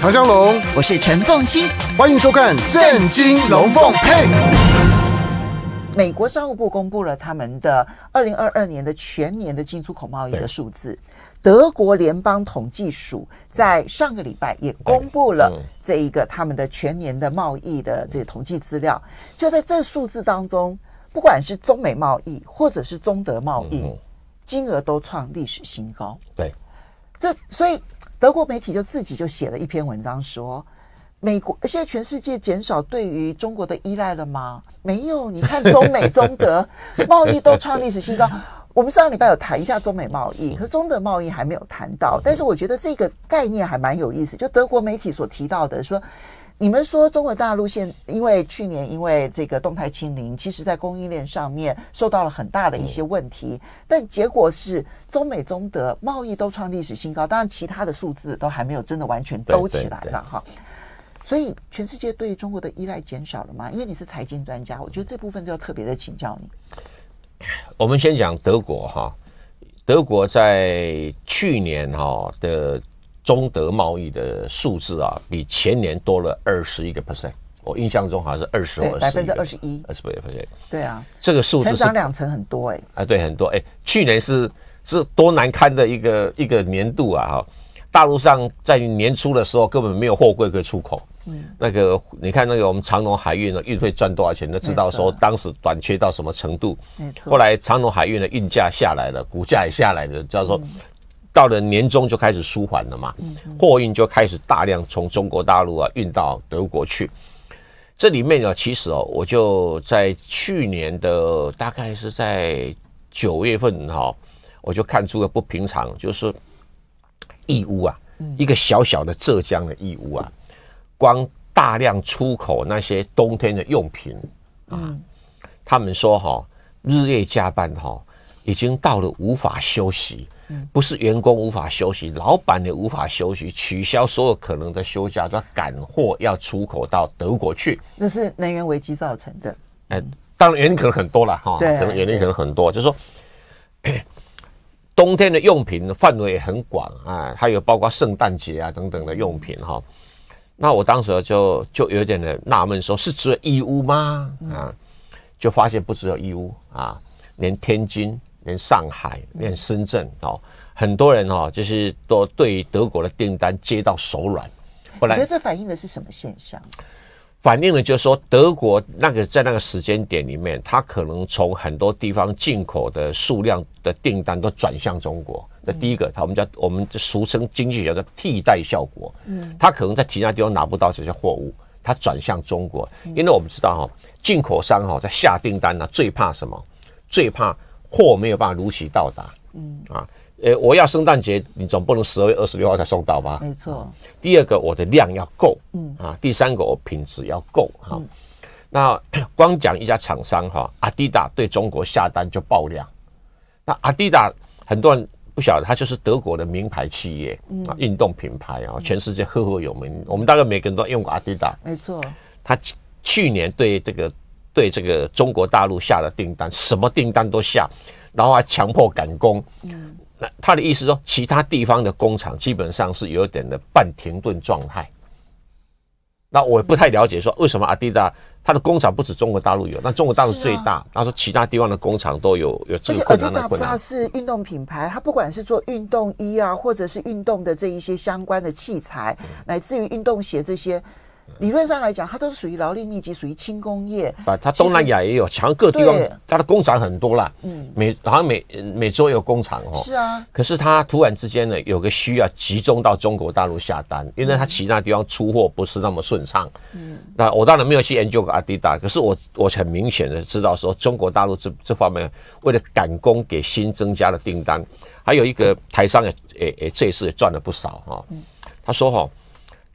唐江龙，我是陈凤欣，欢迎收看《震惊龙凤配》。美国商务部公布了他们的二零二二年的全年的进出口贸易的数字。德国联邦统计署在上个礼拜也公布了这一个他们的全年的贸易的这统计资料。就在这数字当中，不管是中美贸易或者是中德贸易，金额都创历史新高。对，这所以。德国媒体就自己就写了一篇文章，说美国现在全世界减少对于中国的依赖了吗？没有，你看中美中德 贸易都创历史新高。我们上礼拜有谈一下中美贸易，可中德贸易还没有谈到。但是我觉得这个概念还蛮有意思，就德国媒体所提到的说。你们说，中国大陆现因为去年因为这个动态清零，其实在供应链上面受到了很大的一些问题，但结果是中美中德贸易都创历史新高，当然其他的数字都还没有真的完全兜起来了哈。所以全世界对中国的依赖减少了吗？因为你是财经专家，我觉得这部分就要特别的请教你。我们先讲德国哈，德国在去年哈的。中德贸易的数字啊，比前年多了二十一个 percent。我印象中好像是二十，百分之二十一，二十八 percent。对啊，这个数字成长两成很多哎。啊，对，很多哎。去年是是多难堪的一个一个年度啊哈。大陆上在年初的时候根本没有货柜可以出口。嗯。那个你看那个我们长隆海运的运费赚多少钱，都知道说当时短缺到什么程度。没错。后来长隆海运的运价下来了，股价也下来了，叫做。到了年终就开始舒缓了嘛，货运就开始大量从中国大陆啊运到德国去。这里面呢，其实哦，我就在去年的大概是在九月份哈，我就看出个不平常，就是义乌啊，一个小小的浙江的义乌啊，光大量出口那些冬天的用品啊，他们说哈，日夜加班哈。已经到了无法休息，不是员工无法休息，老板也无法休息。取消所有可能的休假，要赶货要出口到德国去。那是能源危机造成的。哎，当然原因可能很多了哈，可能原因可能很多，就是说冬天的用品范围也很广啊，还有包括圣诞节啊等等的用品哈。那我当时就就有点的纳闷，说是有义乌吗？啊，就发现不只有义乌啊，连天津。连上海、连深圳哦，很多人哦，就是都对德国的订单接到手软。本来，你觉得这反映的是什么现象？反映的就是说，德国那个在那个时间点里面，他可能从很多地方进口的数量的订单都转向中国。那第一个，他我们叫我们俗称经济学叫的替代效果，嗯，他可能在其他地方拿不到这些货物，他转向中国，因为我们知道哈，进口商哈在下订单呢，最怕什么？最怕。货没有办法如期到达，嗯啊，呃，我要圣诞节，你总不能十二月二十六号才送到吧？没错。第二个，我的量要够，嗯啊。第三个，我品质要够哈。那 光讲一家厂商哈，阿迪达对中国下单就爆量。那阿迪达很多人不晓得，他就是德国的名牌企业啊，运动品牌啊，全世界赫赫有名。我们大概每个人都用过阿迪达，没错。他去年对这个。对这个中国大陆下的订单，什么订单都下，然后还强迫赶工。嗯，那他的意思说，其他地方的工厂基本上是有点的半停顿状态。那我不太了解，说为什么阿迪达他的工厂不止中国大陆有，那中国大陆最大。他说其他地方的工厂都有有。这且阿迪达知道是运动品牌，它不管是做运动衣啊，或者是运动的这一些相关的器材，乃至于运动鞋这些。理论上来讲，它都是属于劳力密集，属于轻工业。啊，它东南亚也有，强各地方它的工厂很多啦。嗯。每好像每每周有工厂哦。是啊。可是它突然之间呢，有个需要集中到中国大陆下单，因为它其他地方出货不是那么顺畅。嗯。那我当然没有去研究过阿迪达，可是我我很明显的知道说，中国大陆这这方面为了赶工给新增加的订单，还有一个台商也也也这次也赚了不少哈。嗯。他说哈。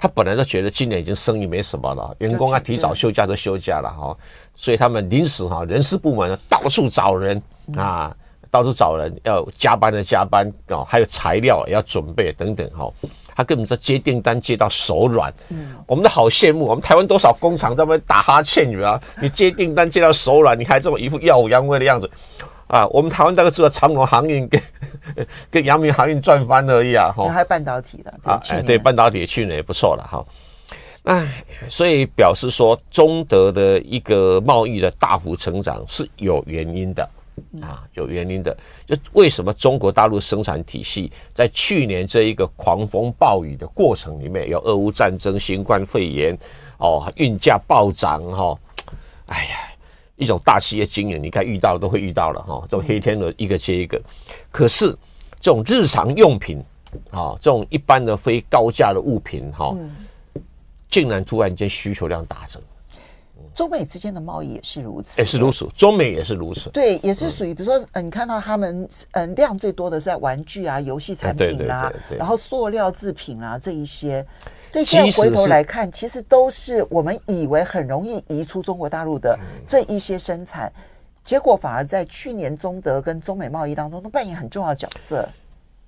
他本来就觉得今年已经生意没什么了，员工啊提早休假都休假了哈，所以他们临时哈人事部门到处找人啊，到处找人要加班的加班哦，还有材料也要准备等等哈，他根本是接订单接到手软，嗯，我们都好羡慕，我们台湾多少工厂在那边打哈欠呢？啊，你接订单接到手软，你还这么一副耀武扬威的样子。啊，我们台湾大概知道长隆航运跟 跟阳明航运赚翻而已啊，哈，还有半导体的啊，对，半导体去年也不错了，哈，那所以表示说中德的一个贸易的大幅成长是有原因的，啊，有原因的，就为什么中国大陆生产体系在去年这一个狂风暴雨的过程里面有俄乌战争、新冠肺炎，哦，运价暴涨，哈，哎呀。一种大企业经营，你该遇到的都会遇到了哈，这种黑天鹅一个接一个。可是这种日常用品啊，这种一般的非高价的物品哈，竟然突然间需求量大增。中美之间的贸易也是如此，哎，是如此，中美也是如此。对，也是属于，比如说，嗯，你看到他们，嗯，量最多的在玩具啊、游戏产品啦，然后塑料制品啊这一些，对，现在回头来看，其实都是我们以为很容易移出中国大陆的这一些生产，结果反而在去年中德跟中美贸易当中都扮演很重要的角色。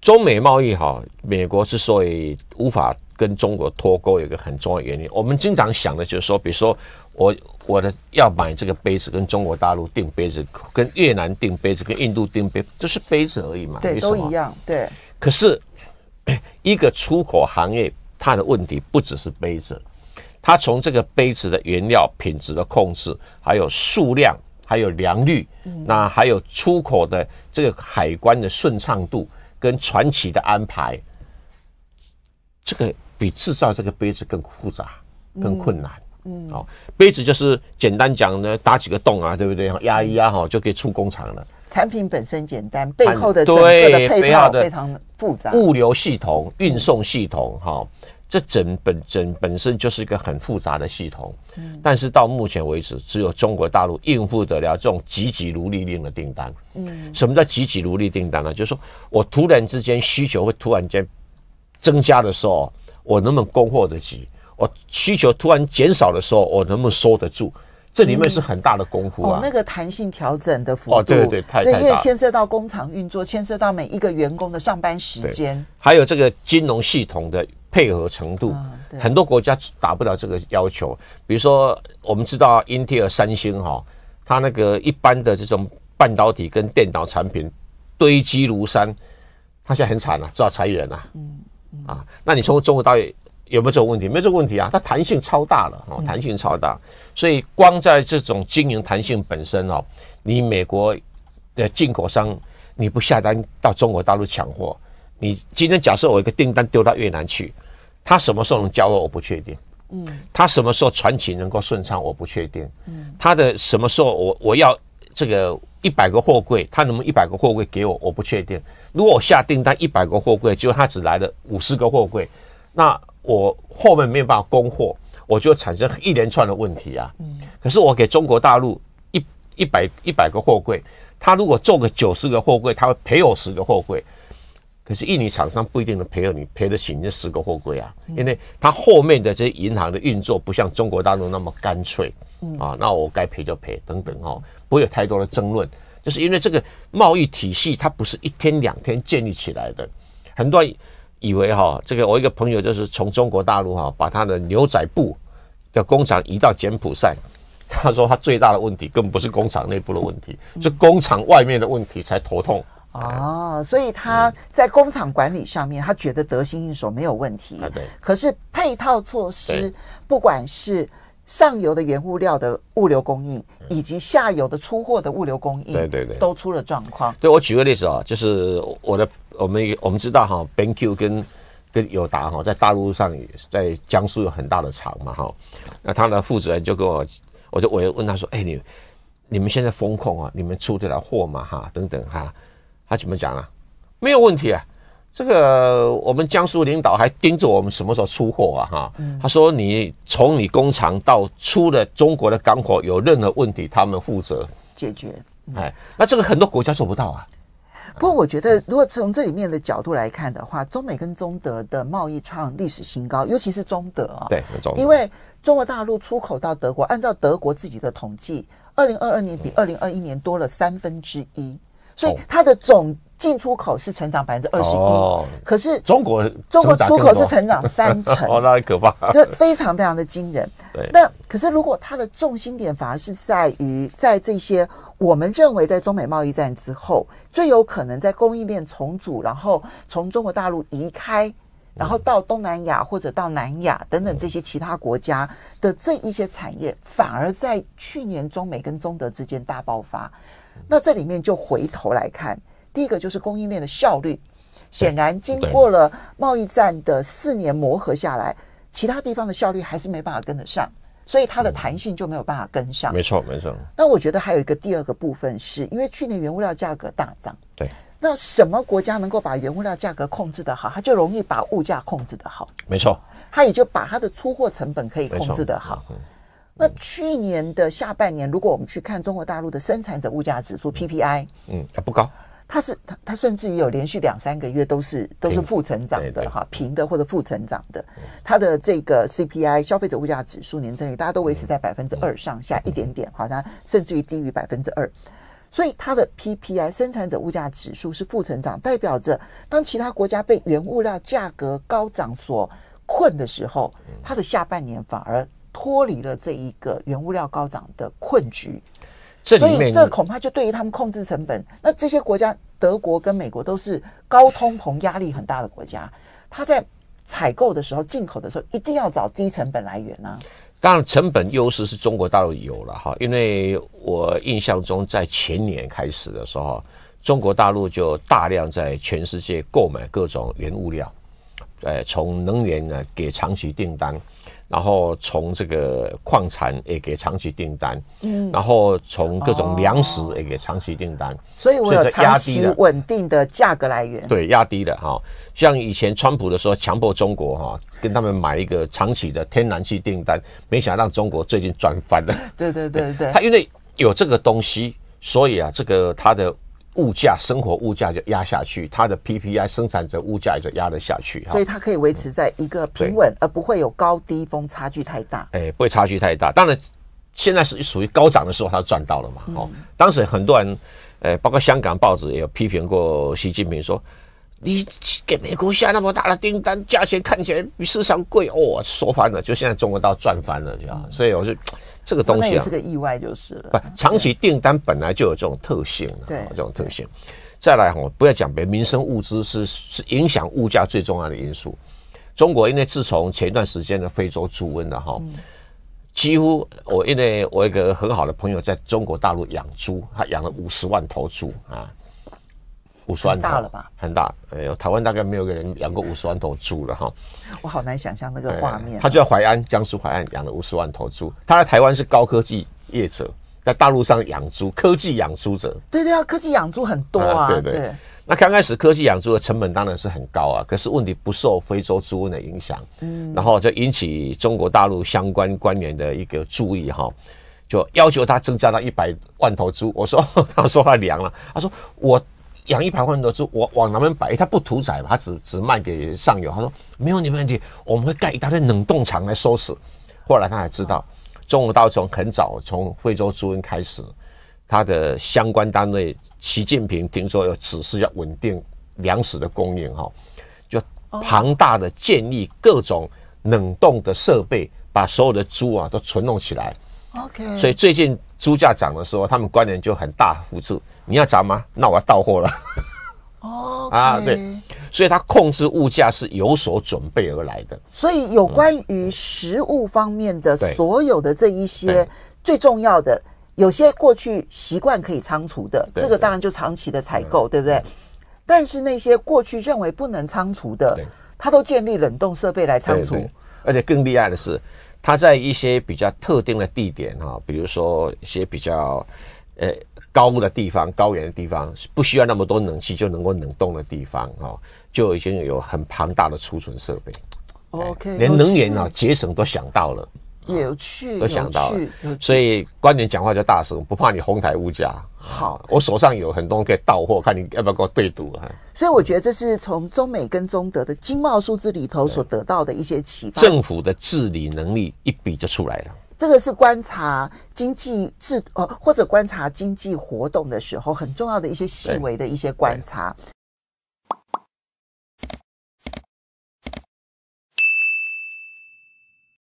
中美贸易哈，美国之所以无法跟中国脱钩，有一个很重要的原因，我们经常想的就是说，比如说我。我的要买这个杯子，跟中国大陆订杯子，跟越南订杯子，跟印度订杯，这是杯子而已嘛？对，都一样。对。可是，一个出口行业，它的问题不只是杯子。它从这个杯子的原料品质的控制，还有数量，还有良率，那还有出口的这个海关的顺畅度，跟传奇的安排，这个比制造这个杯子更复杂，更困难。嗯，好，杯子就是简单讲呢，打几个洞啊，对不对？压一压，哈，就可以出工厂了。产品本身简单，背后的整个的配套非常复杂，物流系统、运送系统，哈，这整本整本身就是一个很复杂的系统。但是到目前为止，只有中国大陆应付得了这种急急如律令的订单。嗯，什么叫急急如律令订单呢？就是说我突然之间需求会突然间增加的时候，我能不能供货得起？我需求突然减少的时候，我能不能收得住？这里面是很大的功夫啊。哦，那个弹性调整的幅度，对对对，大，因为牵涉到工厂运作，牵涉到每一个员工的上班时间，还有这个金融系统的配合程度，很多国家达不了这个要求。比如说，我们知道英特尔、三星哈，它那个一般的这种半导体跟电脑产品堆积如山，它现在很惨了，知道裁员了。嗯，啊，那你从中国到有没有这个问题？没有这个问题啊，它弹性超大了哦，弹性超大。所以光在这种经营弹性本身哦，你美国的进口商你不下单到中国大陆抢货，你今天假设我一个订单丢到越南去，他什么时候能交货？我不确定。嗯，他什么时候船期能够顺畅？我不确定。嗯，他的什么时候我我要这个一百个货柜，他能不能一百个货柜给我？我不确定。如果我下订单一百个货柜，结果他只来了五十个货柜。那我后面没办法供货，我就产生一连串的问题啊。可是我给中国大陆一一百一百个货柜，他如果做个九十个货柜，他会赔我十个货柜。可是印尼厂商不一定能赔，你赔得起那十个货柜啊？因为他后面的这些银行的运作不像中国大陆那么干脆啊。那我该赔就赔，等等哦，不会有太多的争论。就是因为这个贸易体系它不是一天两天建立起来的，很多。以为哈，这个我一个朋友就是从中国大陆哈，把他的牛仔布的工厂移到柬埔寨。他说他最大的问题，根本不是工厂内部的问题，是工厂外面的问题才头痛。哦，所以他在工厂管理上面，他觉得得心应手，没有问题。可是配套措施，不管是上游的原物料的物流供应，以及下游的出货的物流供应，对对对，都出了状况。对我举个例子啊，就是我的。我们我们知道哈，Banku 跟跟友达哈，在大陆上也在江苏有很大的厂嘛哈。那他的负责人就跟我，我就我问他说：“哎，你你们现在风控啊，你们出得了货吗？哈，等等哈，他怎么讲啊？没有问题啊。这个我们江苏领导还盯着我们什么时候出货啊哈。他说你从你工厂到出了中国的港口有任何问题，他们负责解决。哎，那这个很多国家做不到啊。”不过，我觉得如果从这里面的角度来看的话，中美跟中德的贸易创历史新高，尤其是中德啊，对，因为中国大陆出口到德国，按照德国自己的统计，二零二二年比二零二一年多了三分之一，所以它的总。进出口是成长百分之二十一，可是中国中国出口是成长三成，哦，那可怕，这非常非常的惊人。对，那可是如果它的重心点反而是在于在这些我们认为在中美贸易战之后最有可能在供应链重组，然后从中国大陆移开，然后到东南亚或者到南亚等等这些其他国家的这一些产业，反而在去年中美跟中德之间大爆发，那这里面就回头来看。第一个就是供应链的效率，显然经过了贸易战的四年磨合下来，其他地方的效率还是没办法跟得上，所以它的弹性就没有办法跟上。没错，没错。那我觉得还有一个第二个部分，是因为去年原物料价格大涨，对，那什么国家能够把原物料价格控制得好，它就容易把物价控制得好。没错，它也就把它的出货成本可以控制得好。那去年的下半年，如果我们去看中国大陆的生产者物价指数 PPI，嗯，不高。它是它它甚至于有连续两三个月都是都是负成长的哈平的或者负成长的，它的这个 CPI 消费者物价指数年增率大家都维持在百分之二上下一点点，好，它甚至于低于百分之二，所以它的 PPI 生产者物价指数是负成长，代表着当其他国家被原物料价格高涨所困的时候，它的下半年反而脱离了这一个原物料高涨的困局。所以这恐怕就对于他们控制成本。那这些国家，德国跟美国都是高通膨压力很大的国家，它在采购的时候、进口的时候，一定要找低成本来源啊。当然，成本优势是中国大陆有了哈，因为我印象中在前年开始的时候，中国大陆就大量在全世界购买各种原物料，呃，从能源呢给长期订单。然后从这个矿产也给长期订单，嗯，然后从各种粮食也给长期订单，所以我有压低稳定的价格来源，对，压低的哈，像以前川普的时候强迫中国哈，跟他们买一个长期的天然气订单，没想到中国最近赚翻了，对对对对，他因为有这个东西，所以啊，这个他的。物价、生活物价就压下去，它的 PPI 生产者物价就压得下去，所以它可以维持在一个平稳，而不会有高低峰差距太大。哎，不会差距太大。当然，现在是属于高涨的时候，它赚到了嘛。哦，当时很多人，呃，包括香港报纸也有批评过习近平，说你给美国下那么大的订单，价钱看起来比市场贵哦，说翻了，就现在中国到赚翻了，这样，所以我是。这个东西啊，是个意外就是了。不，长期订单本来就有这种特性，对，这种特性。再来哈，我不要讲别，民生物资是是影响物价最重要的因素。中国因为自从前一段时间的非洲猪瘟了哈，几乎我因为我一个很好的朋友在中国大陆养猪，他养了五十万头猪啊。五十万吧？很大，哎呦，台湾大概没有个人养过五十万头猪了哈。我好难想象那个画面。他就在淮安，江苏淮安养了五十万头猪。他在台湾是高科技业者，在大陆上养猪，科技养猪者。对对啊，科技养猪很多啊。对对。那刚开始科技养猪的成本当然是很高啊，可是问题不受非洲猪瘟的影响。嗯。然后就引起中国大陆相关官员的一个注意哈，就要求他增加到一百万头猪。我说，他说他凉了。他说我。养一排万头猪，往往南边摆？他不屠宰嘛，他只只卖给上游。他说没有你们问题，我们会盖一大堆冷冻厂来收死。后来他才知道，中国从很早从非洲猪瘟开始，他的相关单位，习近平听说有指示要稳定粮食的供应哈，就庞大的建立各种冷冻的设备，把所有的猪啊都存弄起来。OK，所以最近猪价涨的时候，他们关联就很大幅度。你要涨吗？那我要到货了。哦，啊，对，所以他控制物价是有所准备而来的。所以有关于食物方面的所有的这一些最重要的，有些过去习惯可以仓储的，这个当然就长期的采购，对不对？但是那些过去认为不能仓储的，他都建立冷冻设备来仓储。而且更厉害的是，他在一些比较特定的地点哈，比如说一些比较呃。高的地方，高原的地方，不需要那么多冷气就能够冷冻的地方啊，就已经有很庞大的储存设备。OK，连能源啊节省都想到了，有趣，都想到了。所以官员讲话就大声，不怕你哄抬物价。好，我手上有很多可以到货，看你要不要跟我对赌哈。所以我觉得这是从中美跟中德的经贸数字里头所得到的一些启发。政府的治理能力一比就出来了。这个是观察经济制，呃，或者观察经济活动的时候，很重要的一些细微的一些观察。